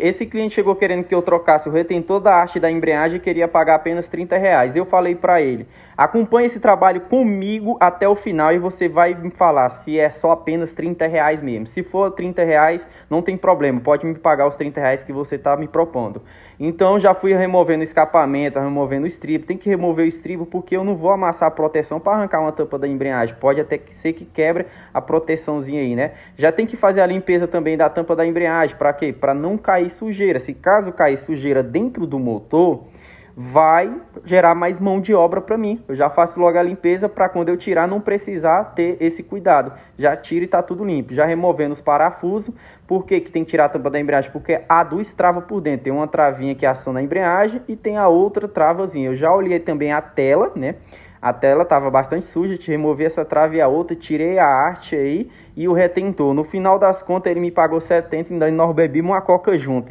Esse cliente chegou querendo que eu trocasse o retentor da haste da embreagem e queria pagar apenas 30 reais. Eu falei para ele, acompanhe esse trabalho comigo até o final e você vai me falar se é só apenas 30 reais mesmo. Se for 30 reais, não tem problema, pode me pagar os 30 reais que você está me propondo. Então já fui removendo o escapamento, removendo o estribo. Tem que remover o estribo porque eu não vou amassar a proteção para arrancar uma tampa da embreagem. Pode até ser que quebre a proteçãozinha aí, né? Já tem que fazer a limpeza também da tampa da embreagem, para quê? Para não cair cair sujeira. Se caso cair sujeira dentro do motor, vai gerar mais mão de obra para mim. Eu já faço logo a limpeza para quando eu tirar não precisar ter esse cuidado. Já tiro e está tudo limpo. Já removendo os parafusos. Por que, que tem que tirar a tampa da embreagem? Porque a duas trava por dentro. Tem uma travinha que aciona a embreagem e tem a outra travazinha. Eu já olhei também a tela, né? A tela estava bastante suja, te removi essa trave e a outra, tirei a arte aí e o retentor. No final das contas, ele me pagou 70 e ainda nós bebimos uma coca junto.